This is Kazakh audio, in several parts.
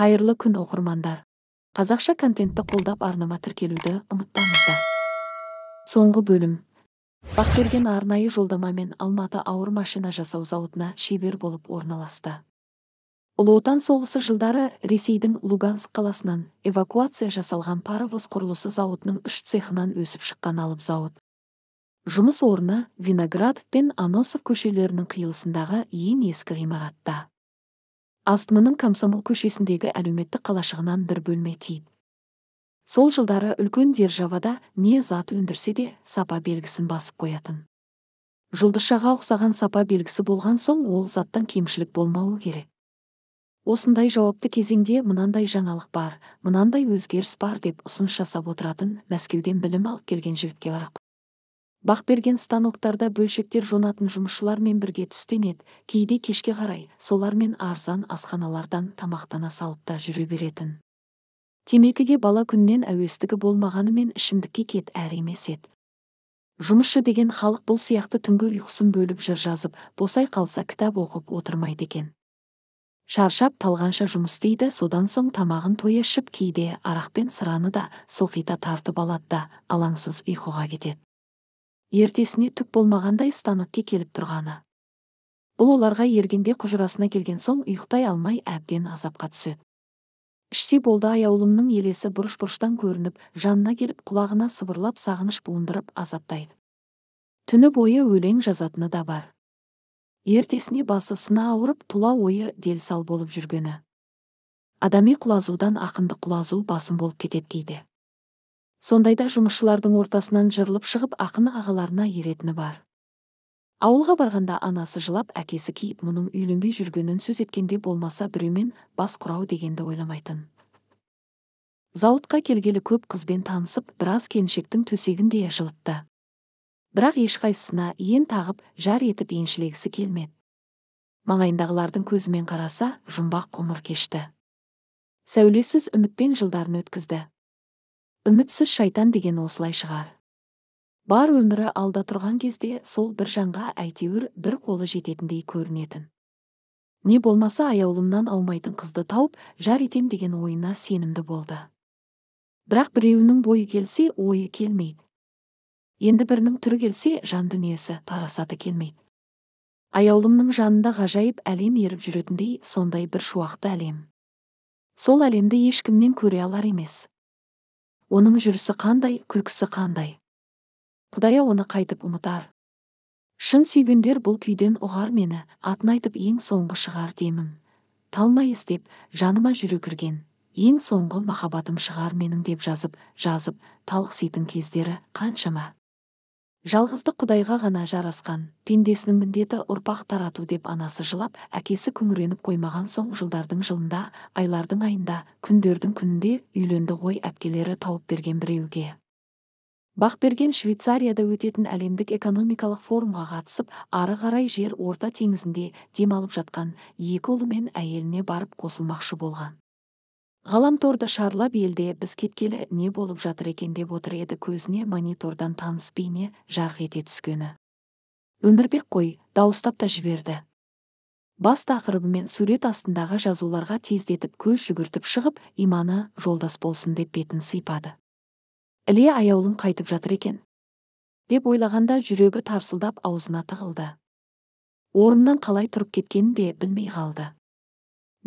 қайырлы күн оқырмандар қазақша контентті қолдап арнама тіркелуді ұмытпаңыздар соңғы бөлім бақберген арнайы жолдамамен алматы ауыр машина жасау зауытына шебер болып орналасты ұлы отан соғысы жылдары ресейдің луганск қаласынан эвакуация жасалған паровоз құрылысы зауытының үш цехынан өсіп шыққан алып зауыт жұмыс орны виноградов пен аносов көшелерінің қиылысындағы ең ескі ғимаратта Астмының комсомол көшесіндегі әлеуметтік қалашығынан бір бөлме тиді сол жылдары үлкен державада не зат өндірсе де сапа белгісін басып қоятын жұлдызшаға ұқсаған сапа белгісі болған соң ол заттан кемшілік болмауы керек осындай жауапты кезеңде мынандай жаңалық бар мынандай өзгеріс бар деп ұсыныс жасап отыратын мәскеуден білім алып келген жігітке барақ бақ берген станоктарда бөлшектер жонатын жұмысшылармен бірге түстенеді кейде кешке қарай солармен арзан асханалардан тамақтана салып та жүре беретін темекіге бала күннен әуестігі болмағанымен ішімдікке кет әр емес еді жұмысшы деген халық бұл сияқты түнгі ұйқысын бөліп жыр жазып босай қалса кітап оқып отырмайды екен шаршап талғанша жұмыс істейді содан соң тамағын тоя ішіп кейде арақпен сыраны да сылқита тартып алады да алаңсыз ұйқыға кетеді ертесіне түк болмағандай станокке келіп тұрғаны бұл оларға ергенде құжырасына келген соң ұйықтай алмай әбден азапқа түседі ішсе болды аяулымның елесі бұрыш бұрыштан көрініп жанына келіп құлағына сыбырлап сағыныш буындырып азаптайды түні бойы өлең жазатыны да бар ертесіне басы сына ауырып тұла ойы делсал болып жүргені адами құлазудан ақындық құлазу басым болып кетеді кейде сондайда жұмысшылардың ортасынан жырылып шығып ақын ағаларына еретіні бар ауылға барғанда анасы жылап әкесі кейіп мұның үйленбей жүргенін сөз еткенде болмаса біреумен бас құрау дегенді ойламайтын зауытқа келгелі көп қызбен танысып біраз келіншектің төсегін де жылытты бірақ ешқайсысына ен тағып жар етіп еншілегісі келмеді маңайындағылардың көзімен қараса жұмбақ ғұмыр кешті сәулесіз үмітпен жылдарын өткізді үмітсіз шайтан деген осылай шығар бар өмірі алда тұрған кезде сол бір жанға әйтеуір бір қолы жететіндей көрінетін не болмаса аяулымнан аумайтын қызды тауып жар етем деген ойына сенімді болды бірақ біреуінің бойы келсе ойы келмейді енді бірінің түрі келсе жан дүниесі парасаты келмейді аяулымның жанында ғажайып әлем еріп жүретіндей сондай бір шуақты әлем сол әлемді ешкімнен көре алар емес оның жүрісі қандай күлкісі қандай құдайы оны қайтып ұмытар шын сүйгендер бұл күйден ұғар мені атын айтып ең соңғы шығар демім талмай істеп жаныма жүре кірген ең соңғы махаббатым шығар менің деп жазып жазып талықситын кездері қаншама жалғыздық құдайға ғана жарасқан пендесінің міндеті ұрпақ тарату деп анасы жылап әкесі күңіреніп қоймаған соң жылдардың жылында айлардың айында күндердің күнінде үйленді ғой әпкелері тауып берген біреуге берген швейцарияда өтетін әлемдік экономикалық форумға қатысып ары қарай жер орта теңізінде демалып жатқан екі ұлы мен әйеліне барып қосылмақшы болған ғаламторды шарлап елде біз кеткелі не болып жатыр екен деп отыр еді көзіне монитордан таныс бейне жарқ ете түскені өмірбек қой дауыстап та жіберді бас тақырыбымен сурет астындағы жазуларға тездетіп көз жүгіртіп шығып иманы жолдас болсын деп бетін сипады іле аяулым қайтып жатыр екен деп ойлағанда жүрегі тарсылдап аузына тығылды орнынан қалай тұрып кеткенін де білмей қалды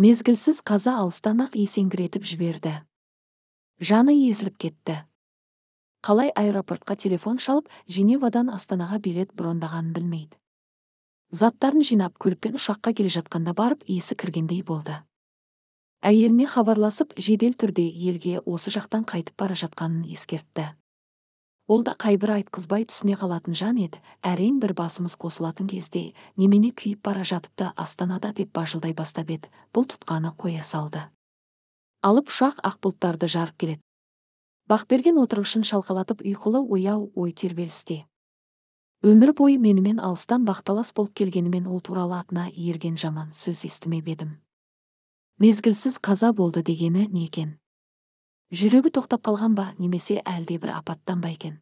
мезгілсіз қаза алыстан ақ есеңгіретіп жіберді жаны езіліп кетті қалай аэропортқа телефон шалып женевадан астанаға билет брондағанын білмейді заттарын жинап көлікпен ұшаққа келе жатқанда барып есі кіргендей болды әйеліне хабарласып жедел түрде елге осы жақтан қайтып бара жатқанын ескертті ол да қайбір айтқызбай түсіне қалатын жан еді әрең бір басымыз қосылатын кезде немене күйіп бара жатыпты астанада деп бажылдай бастап еді бұл тұтқаны қоя салды алып ұшақ ақ бұлттарды жарып келеді бақберген отырғышын шалқалатып ұйқылы ояу ой тербелісте өмір бойы менімен алыстан бақталас болып келгенімен ол туралы атына ерген жаман сөз естімеп едім мезгілсіз қаза болды дегені не екен жүрегі тоқтап қалған ба немесе әлде бір апаттан ба екен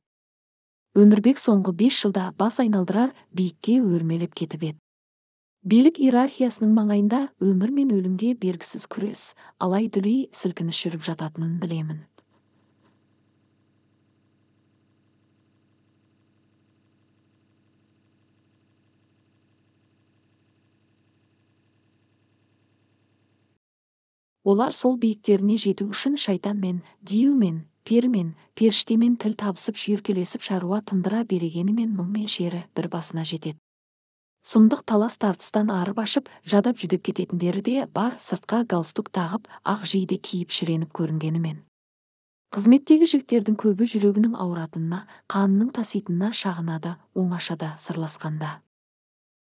өмірбек соңғы бес жылда бас айналдырар биікке өрмелеп кетіп еді билік иерархиясының маңайында өмір мен өлімге бергісіз күрес алай дүлей сілкініс жүріп жататынын білемін олар сол биіктеріне жету үшін шайтанмен диюмен пермен періштемен тіл табысып шүйіркелесіп шаруа тындыра берегенімен мұң мен шері бір басына жетеді сұмдық талас тартыстан арып ашып жадап жүдеп кететіндері де бар сыртқа галстук тағып ақ жейде киіп шіреніп көрінгенімен қызметтегі жігіттердің көбі жүрегінің ауыратынына қанының таситынына шағынады оңашада сырласқанда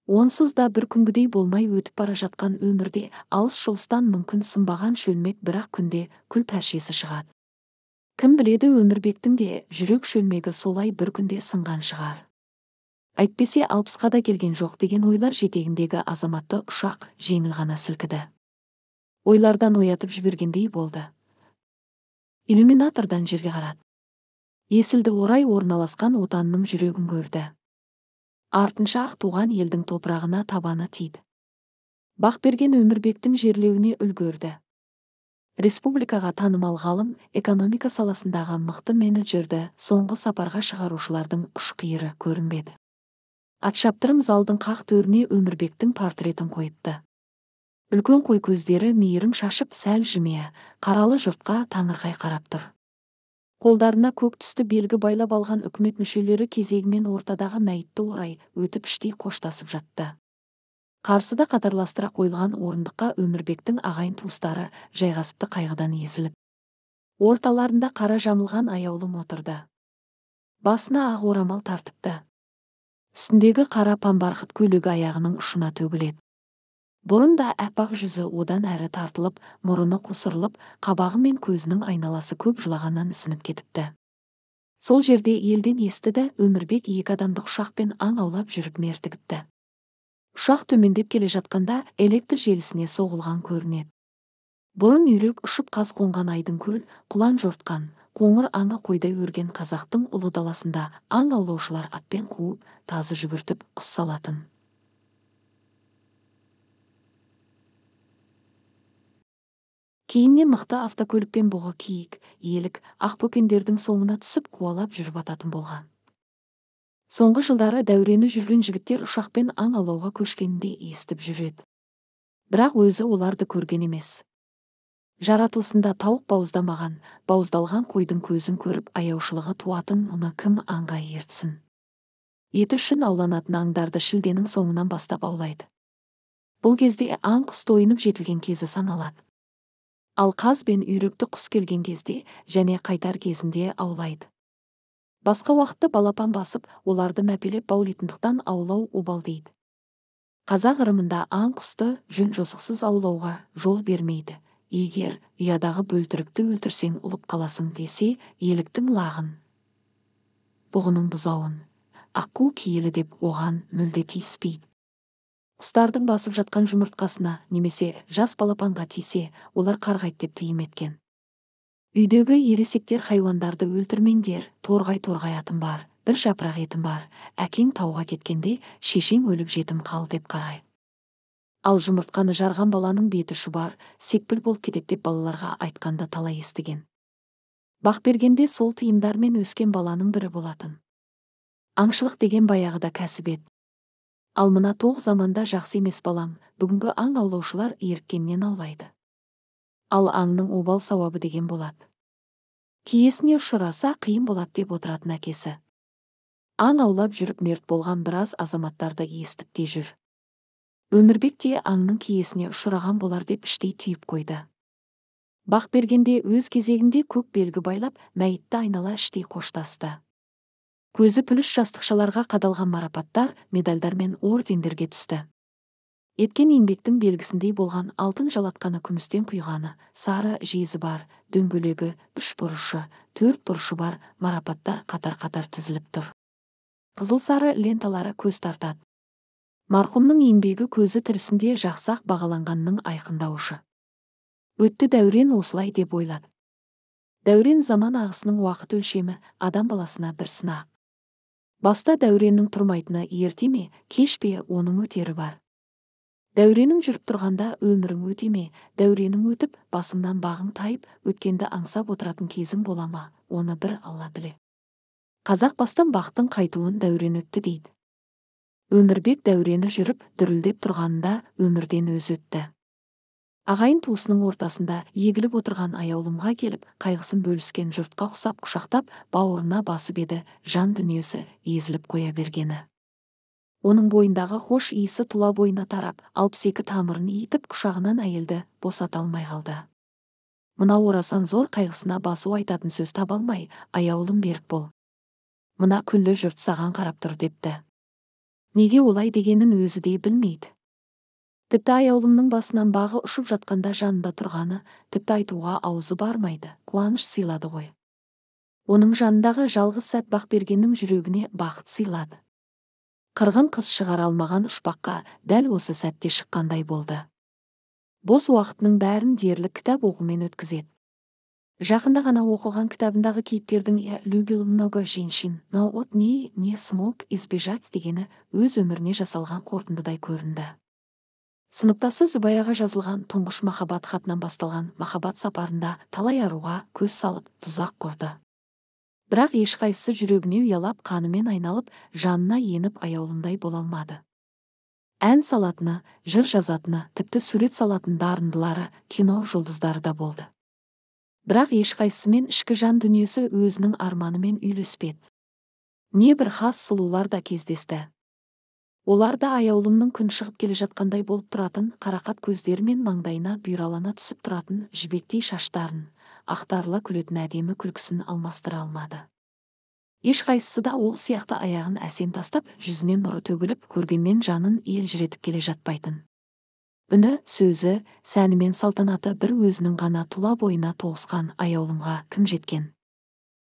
онсыз да бір күнгідей болмай өтіп бара жатқан өмірде алыс жұлыстан мүмкін сынбаған шөлмек бірақ күнде күл пәршесі шығады кім біледі өмірбектің де жүрек шөлмегі солай бір күнде сынған шығар әйтпесе алпысқа да келген жоқ деген ойлар жетегіндегі азаматты ұшақ жеңіл ғана сілкіді ойлардан оятып жібергендей болды иллюминатордан жерге қарады есілді орай орналасқан отанның жүрегін көрді артынша ақ туған елдің топырағына табаны тиді берген өмірбектің жерлеуіне үлгерді республикаға танымал ғалым экономика саласындағы мықты менеджерді соңғы сапарға шығарушылардың үш қиыры көрінбеді атшаптырым залдың қақ төріне өмірбектің портретін қойыпты үлкен қой көздері мейірім шашып сәл жымия қаралы жұртқа таңырқай қарап тұр қолдарына көк түсті белгі байлап алған үкімет мүшелері кезегімен ортадағы мәйітті орай өтіп іштей қоштасып жатты қарсыда қатарластыра қойылған орындыққа өмірбектің ағайын туыстары жайғасыпты қайғыдан езіліп орталарында қара жамылған аяулым отырды басына ақ орамал тартыпты үстіндегі қара памбарқыт көйлегі аяғының ұшына төгіледі бұрын да әппақ жүзі одан әрі тартылып мұрыны қусырылып қабағы мен көзінің айналасы көп жылағаннан ісініп кетіпті сол жерде елден естіді өмірбек екі адамдық ұшақпен аң аулап жүріп мертігіпті ұшақ төмендеп келе жатқанда электр желісіне соғылған көрінеді бұрын үйрек ұшып қаз қонған айдың көл құлан жортқан қоңыр аңы қойдай өрген қазақтың ұлы даласында аң аулаушылар атпен қуып тазы жүгіртіп құс салатын кейіннен мықты автокөлікпен бұғы киік елік ақбөкендердің соңына түсіп қуалап жүріп ататын болған соңғы жылдары дәурені жүрген жігіттер ұшақпен аң аулауға көшкенін де естіп жүреді бірақ өзі оларды көрген емес жаратылысында тауық бауыздамаған бауыздалған қойдың көзін көріп аяушылығы туатын мұны кім аңға ертсін еті үшін ауланатын аңдарды шілденің соңынан бастап аулайды бұл кезде аң құс тойынып жетілген кезі саналады ал қаз бен үйректі құс келген кезде және қайтар кезінде аулайды басқа уақытта балапан басып оларды мәпелеп баулитындықтан аулау обал дейді қазақ ырымында аң құсты жөн жосықсыз аулауға жол бермейді егер ұядағы бөлтірікті өлтірсең ұлып қаласың десе еліктің лағын бұғының бұзауын аққу киелі деп оған мүлде тиіспейді құстардың басып жатқан жұмыртқасына немесе жас балапанға тисе олар қарғайды деп тыйым еткен үйдегі ересектер хайуандарды өлтірмеңдер торғай торғай атым бар бір жапырақ етім бар әкең тауға кеткенде шешең өліп жетім қал деп қарай ал жұмыртқаны жарған баланың беті шұбар секпіл болып кетеді деп балаларға айтқанда талай естіген бергенде сол тыйымдармен өскен баланың бірі болатын аңшылық деген баяғыда кәсіп еді ал мына тоқ заманда жақсы емес балам бүгінгі аң аулаушылар еріккеннен аулайды ал аңның обал сауабы деген болады киесіне ұшыраса қиын болады деп отыратын әкесі аң аулап жүріп мерт болған біраз азаматтарды естіп те жүр өмірбек те аңның киесіне ұшыраған болар деп іштей түйіп қойды бақ бергенде өз кезегінде көк белгі байлап мәйітті айнала іштей қоштасты көзі пүліш жастықшаларға қадалған марапаттар медальдар мен ордендерге түсті еткен еңбектің белгісіндей болған алтын жалатқаны күмістен құйғаны сары жезі бар дөңгелегі үш бұрышы төрт бұрышы бар марапаттар қатар қатар тізіліп тұр қызыл сары ленталары көз тартады марқұмның еңбегі көзі тірісінде жақсақ бағаланғанның айқындаушы өтті дәурен осылай деп ойлады дәурен заман ағысының уақыт өлшемі адам баласына бір сынақ баста дәуреннің тұрмайтыны ерте ме кеш пе оның өтері бар дәуренің жүріп тұрғанда өмірің өте ме дәуренің өтіп басыңнан бағың тайып өткенді аңсап отыратын кезің бола ма оны бір алла біле қазақ бастан бақтың қайтуын дәурен өтті дейді өмірбек дәурені жүріп дүрілдеп тұрғанында өмірден өзі өтті ағайын туысының ортасында егіліп отырған аяулымға келіп қайғысын бөліскен жұртқа ұқсап құшақтап бауырына басып еді жан дүниесі езіліп қоя бергені оның бойындағы хош иісі тұла бойына тарап алпыс екі тамырын иітіп құшағынан әйелді босата алмай қалды мынау орасан зор қайғысына басу айтатын сөз таба алмай аяулым берік бол мына күллі жұрт саған қарап тұр депті неге олай дегенін өзі де білмейді тіпті аяулымның басынан бағы ұшып жатқанда жанында тұрғаны тіпті айтуға аузы бармайды қуаныш сыйлады ғой оның жанындағы жалғыз сәт бақбергеннің жүрегіне бақыт сыйлады қырғын қыз шығара алмаған ұшпаққа дәл осы сәтте шыққандай болды бос уақытының бәрін дерлік кітап оқумен өткізеді жақында ғана оқыған кітабындағы кейіпкердің я любил много женщин но от не не смог избежать дегені өз өміріне жасалған қорытындыдай көрінді сыныптасы зүбайраға жазылған тұңғыш махаббат хатынан басталған махаббат сапарында талай аруға көз салып тұзақ құрды бірақ ешқайсысы жүрегіне ұялап қанымен айналып жанына еніп аяулымдай бола алмады ән салатыны жыр жазатыны тіпті сурет салатын дарындылары кино жұлдыздары да болды бірақ ешқайсысымен ішкі жан дүниесі өзінің арманымен үйлеспеді небір хас сұлулар да кездесті олар да аяулымның күн шығып келе жатқандай болып тұратын қарақат көздері мен маңдайына бұйралана түсіп тұратын жібектей шаштарын ақтарыла күлетін әдемі күлкісін алмастыра алмады ешқайсысы да ол сияқты аяғын әсем тастап жүзінен нұры төгіліп көргеннен жанын елжіретіп келе жатпайтын үні сөзі сәні мен салтанаты бір өзінің ғана тұла бойына тоғысқан аяулымға кім жеткен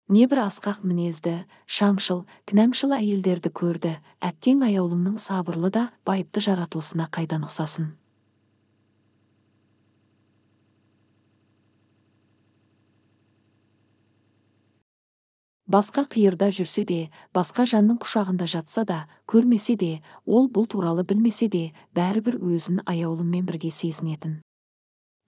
небір асқақ мінезді шамшыл кінәмшіл әйелдерді көрді әттең аяулымның сабырлы да байыпты жаратылысына қайдан ұқсасын басқа қиырда жүрсе де басқа жанның құшағында жатса да көрмесе де ол бұл туралы білмесе де бәрібір өзін аяулыммен бірге сезінетін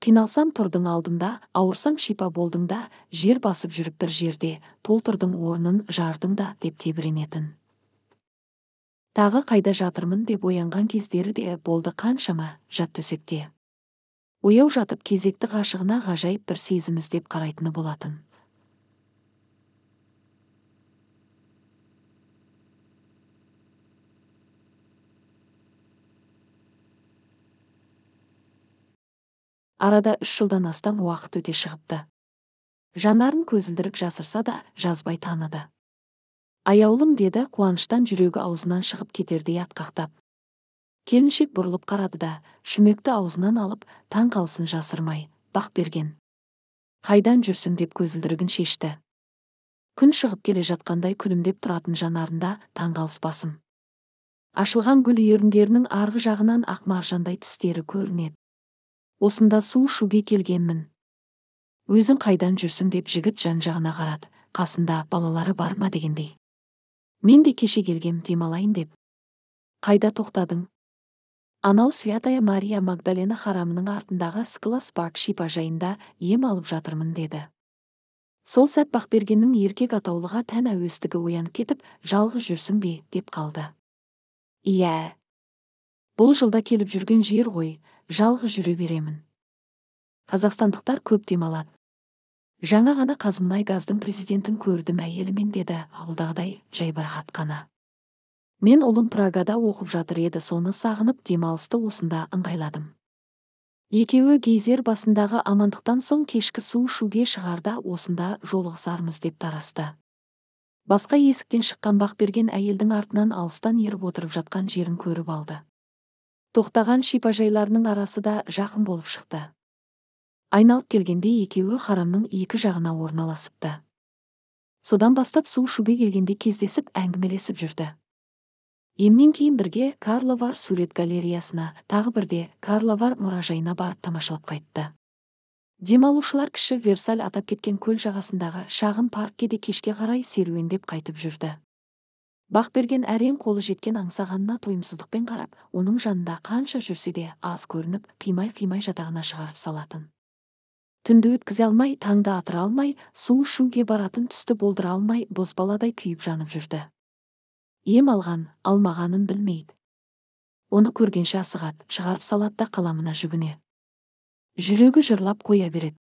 қиналсам тұрдың алдымда ауырсам шипа болдың да жер басып жүріп бір жерде толтырдың орнын жардың да деп тебіренетін тағы қайда жатырмын деп оянған кездері де болды қаншама жат төсекте ояу жатып кезекті ғашығына ғажайып бір сезім іздеп қарайтыны болатын арада үш жылдан астам уақыт өте шығыпты Жанарын көзілдірік жасырса да жазбай таныды аяулым деді қуаныштан жүрегі аузынан шығып кетердей атқақтап келіншек бұрылып қарады да шүмекті аузынан алып таң қалсын жасырмай бақ берген қайдан жүрсін деп көзілдірігін шешті күн шығып келе жатқандай күлімдеп тұратын жанарында таңғалыс басым ашылған гүл еріндерінің арғы жағынан ақ маржандай тістері көрінеді осында су ішуге келгенмін өзің қайдан жүрсің деп жігіт жан жағына қарады қасында балалары бар ма дегендей мен де кеше келгем демалайын деп қайда тоқтадың анау святая мария магдалена харамының артындағы склас бак шипажайында ем алып жатырмын деді сол сәт бақбергеннің еркек атаулыға тән әуестігі оянып кетіп жалғыз жүрсің бе деп қалды иә бұл жылда келіп жүрген жер ғой жалғыз жүре беремін қазақстандықтар көп демалады жаңа ғана қазымнай газдың президентін көрдім әйелімен деді ауылдағыдай жайбарақат қана мен ұлым прагада оқып жатыр еді соны сағынып демалысты осында ыңғайладым екеуі гейзер басындағы амандықтан соң кешкі су ішуге шығарда осында жолығысармыз деп тарасты басқа есіктен шыққан бақберген әйелдің артынан алыстан еріп отырып жатқан жерін көріп алды тоқтаған шипажайларының арасы да жақын болып шықты айналып келгенде екеуі харамның екі жағына орналасыпты содан бастап су шубе келгенде кездесіп әңгімелесіп жүрді емнен кейін бірге карловар сурет галереясына тағы бірде карловар мұражайына барып тамашалап қайтты демалушылар кіші версаль атап кеткен көл жағасындағы шағын паркке де кешке қарай серуендеп қайтып жүрді бақ берген әрем қолы жеткен аңсағанына тойымсыздықпен қарап оның жанында қанша жүрсе де аз көрініп қимай қимай жатағына шығарып салатын түнді өткізе алмай таңды атыра алмай су ішуге баратын түсті болдыра алмай бозбаладай күйіп жанып жүрді ем алған алмағанын білмейді оны көргенше асығады шығарып салады да қаламына жүгіне. жүрегі жырлап қоя береді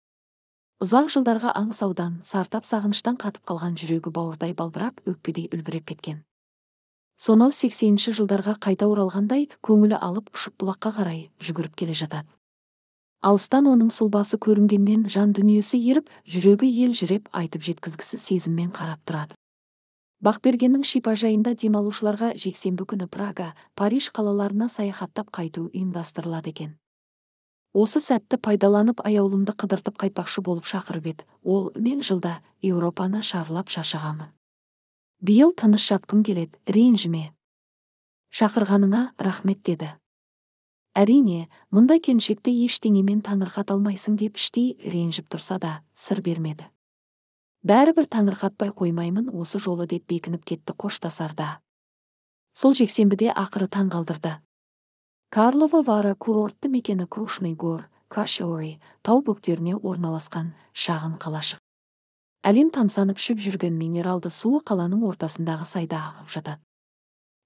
ұзақ жылдарға аңсаудан сартап сағыныштан қатып қалған жүрегі бауырдай балбырап өкпедей үлбіреп кеткен сонау сексенінші жылдарға қайта оралғандай көңілі алып ұшып бұлаққа қарай жүгіріп келе жатады алыстан оның сұлбасы көрінгеннен жан дүниесі еріп жүрегі ел елжіреп айтып жеткізгісі сезіммен қарап тұрады бақбергеннің шипажайында демалушыларға жексенбі күні прага париж қалаларына саяхаттап қайту ұйымдастырылады екен осы сәтті пайдаланып аяулымды қыдыртып қайтпақшы болып шақырып еді ол мен жылда еуропаны шарлап шаршағанмын биыл тыныш жатқым келеді ренжіме шақырғаныңа рахмет деді әрине мұндай келіншекті ештеңемен таңырқата алмайсың деп іштей ренжіп тұрса да сыр бермеді бәрібір таңырқатпай қоймаймын осы жолы деп бекініп кетті қоштасарда сол жексенбіде ақыры қалдырды. карлова вара курортты мекені крушный гор кашори тау бөктеріне орналасқан шағын қалашық әлем тамсанып ішіп жүрген минералды суы қаланың ортасындағы сайда ағып жатады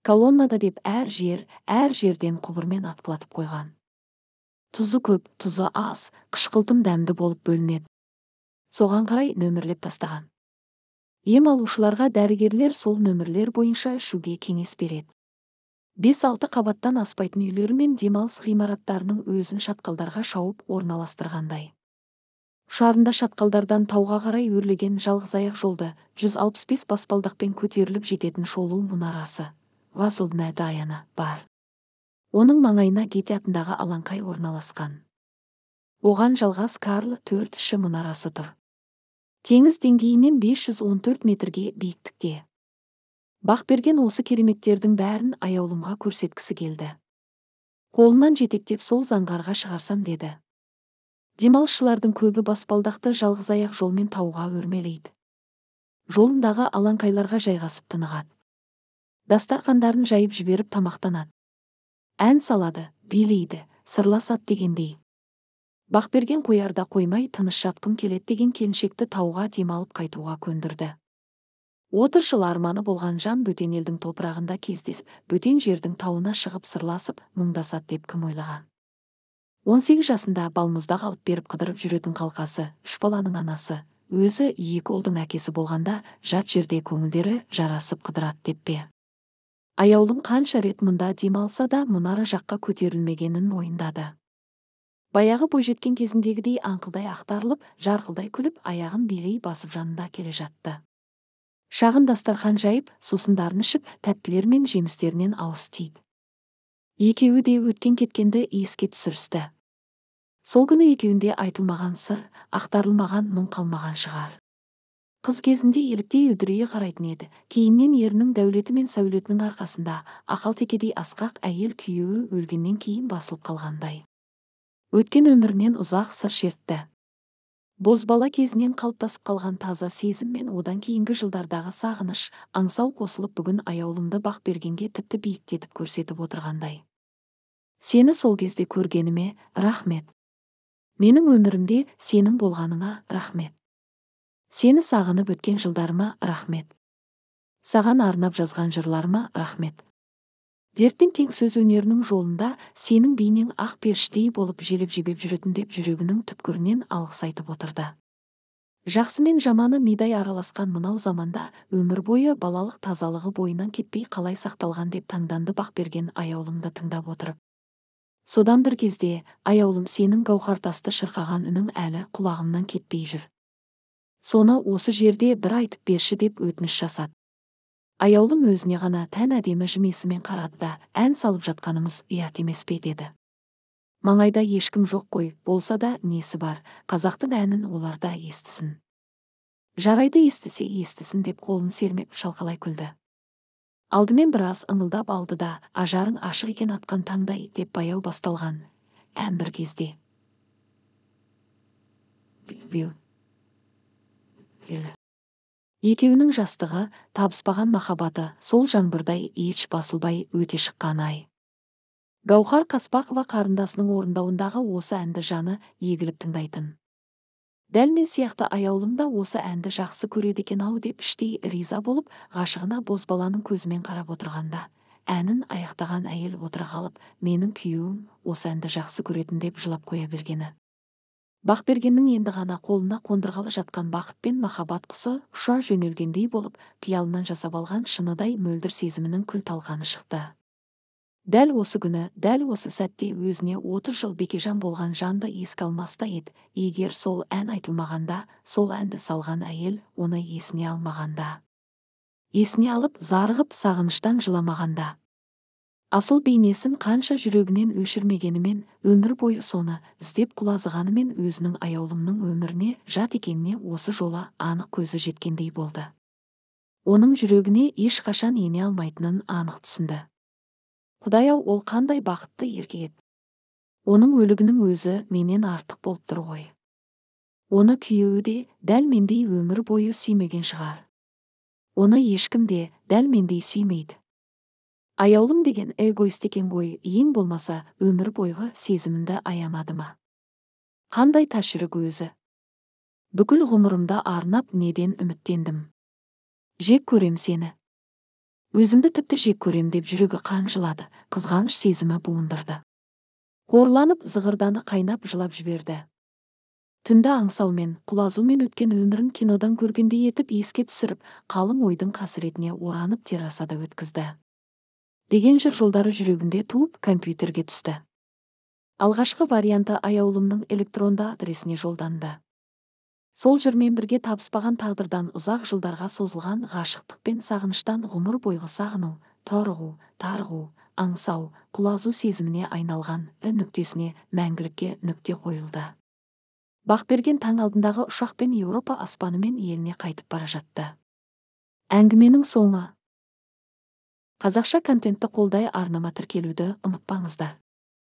колоннада деп әр жер әр жерден құбырмен атқылатып қойған тұзы көп тұзы аз қышқылтым дәмді болып бөлінеді соған қарай нөмірлеп тастаған ем алушыларға дәрігерлер сол нөмірлер бойынша ішуге кеңес береді бес алты қабаттан аспайтын үйлер мен демалыс ғимараттарының өзін шатқалдарға шауып орналастырғандай Шарында шатқалдардан тауға қарай өрлеген жалғыз аяқ жолда 165 баспалдақпен көтеріліп жететін шолу мұнарасы васылдына даяна бар оның маңайына гете атындағы алаңқай орналасқан оған жалғас карл төрт ші мұнарасы тұр теңіз деңгейінен 514 метрге биіктікте берген осы кереметтердің бәрін аяулымға көрсеткісі келді қолынан жетектеп сол заңғарға шығарсам деді Демалшылардың көбі баспалдақты жалғыз аяқ жолмен тауға өрмелейді жолындағы алаңқайларға жайғасып тынығады дастарқандарын жайып жіберіп тамақтанады ән салады билейді сырласады дегендей бақберген қоярда қоймай тыныш жатқым келет деген келіншекті тауға демалып қайтуға көндірді Отыршыл арманы болған жан бөтен елдің топырағында кездесіп бөтен жердің тауына шығып сырласып мұңдасады деп кім ойлаған 18 жасында балмұздақ алып беріп қыдырып жүретін қалқасы үш баланың анасы өзі екі ұлдың әкесі болғанда жат жерде көңілдері жарасып қыдырат деп пе аяулым қанша рет мұнда демалса да мұнара жаққа көтерілмегенін мойындады баяғы бойжеткен кезіндегідей аңқылдай ақтарылып жарқылдай күліп аяғын билей басып жанында келе жатты шағын дастархан жайып сусындарын ішіп тәттілер мен жемістерінен ауыз тиді екеуі де өткен кеткенді еске түсірісті сол күні екеуінде айтылмаған сыр ақтарылмаған мұң қалмаған шығар қыз кезінде еліктей үдірейе қарайтын еді кейіннен ерінің дәулеті мен сәулетінің арқасында ақал текедей асқақ әйел күйеуі өлгеннен кейін басылып қалғандай өткен өмірінен ұзақ сыр шертті бозбала кезінен қалыптасып қалған таза сезім мен одан кейінгі жылдардағы сағыныш аңсау қосылып бүгін аяулымды бақ бергенге тіпті биіктетіп көрсетіп отырғандай сені сол кезде көргеніме рахмет менің өмірімде сенің болғаныңа рахмет сені сағынып өткен жылдарыма рахмет саған арнап жазған жырларыма рахмет дертпен тең сөз өнерінің жолында сенің бейнең ақ періштей болып желіп жебеп жүретін деп жүрегінің түпкірінен алғыс айтып отырды жақсы мен жаманы мидай араласқан мынау заманда өмір бойы балалық тазалығы бойынан кетпей қалай сақталған деп таңданды бақберген аяулымды тыңдап отырып содан бір кезде аяулым сенің гауһартасты шырқаған үнің әлі құлағымнан кетпей жүр соны осы жерде бір айтып берші деп өтініш жасады аяулым өзіне ғана тән әдемі жымиысымен қарады да ән салып жатқанымыз ұят емес пе деді маңайда ешкім жоқ қой болса да несі бар қазақтың әнін оларда естісін жарайды естісе естісін деп қолын сермеп шалқалай күлді алдымен біраз ыңылдап алды да ажарың ашық екен атқан таңдай деп баяу басталған ән бір кезде екеуінің жастығы табыспаған махаббаты сол жаңбырдай еш басылбай өте шыққан ай гауһар қаспақова қарындасының орындауындағы осы әнді жаны егіліп тыңдайтын дәл мен сияқты аяулым да осы әнді жақсы көреді екен ау деп іштей риза болып ғашығына бозбаланың көзімен қарап отырғанда әнін аяқтаған әйел отыра қалып менің күйеуім осы әнді жақсы көретін деп жылап қоя бергені бақбергеннің енді ғана қолына қондырғалы жатқан бақыт пен махаббат құсы ұша жөнелгендей болып қиялынан жасап алған шыныдай мөлдір сезімінің күл шықты дәл осы күні дәл осы сәтте өзіне отыз жыл бекежан болған жанды еске алмаста еді егер сол ән айтылмағанда сол әнді салған әйел оны есіне алмағанда есіне алып зарығып сағыныштан жыламағанда асыл бейнесін қанша жүрегінен өшірмегенімен өмір бойы соны іздеп құлазығанымен өзінің аяулымның өміріне жат екеніне осы жолы анық көзі жеткендей болды оның жүрегіне ешқашан ене алмайтынын анық түсінді құдай ау ол қандай бақытты еркек еді оның өлігінің өзі менен артық болып тұр ғой оны күйеуі де дәл мендей өмір бойы сүймеген шығар оны ешкім де дәл мендей сүймейді аяулым деген эгоист екен ғой ең болмаса өмір бойғы сезімімді аямады ма қандай тәшірік өзі бүкіл ғұмырымды арнап неден үміттендім жек көрем сені өзімді тіпті жек көрем деп жүрегі қанжылады қызғаныш сезімі буындырды қорланып зығырданы қайнап жылап жіберді түнді аңсаумен құлазумен өткен өмірін кинодан көргендей етіп еске түсіріп қалың ойдың қасіретіне оранып террасада өткізді деген жыр жолдары жүрегінде туып компьютерге түсті алғашқы варианты аяулымның электронды адресіне жолданды сол жырмен бірге табыспаған тағдырдан ұзақ жылдарға созылған ғашықтық пен сағыныштан ғұмыр бойғы сағыну торығу тарғу аңсау құлазу сезіміне айналған ү нүктесіне мәңгілікке нүкте қойылды бақберген таң алдындағы ұшақпен еуропа аспанымен еліне қайтып бара жатты әңгіменің соңы қазақша контентті қолдай арнама тіркелуді ұмытпаңыздар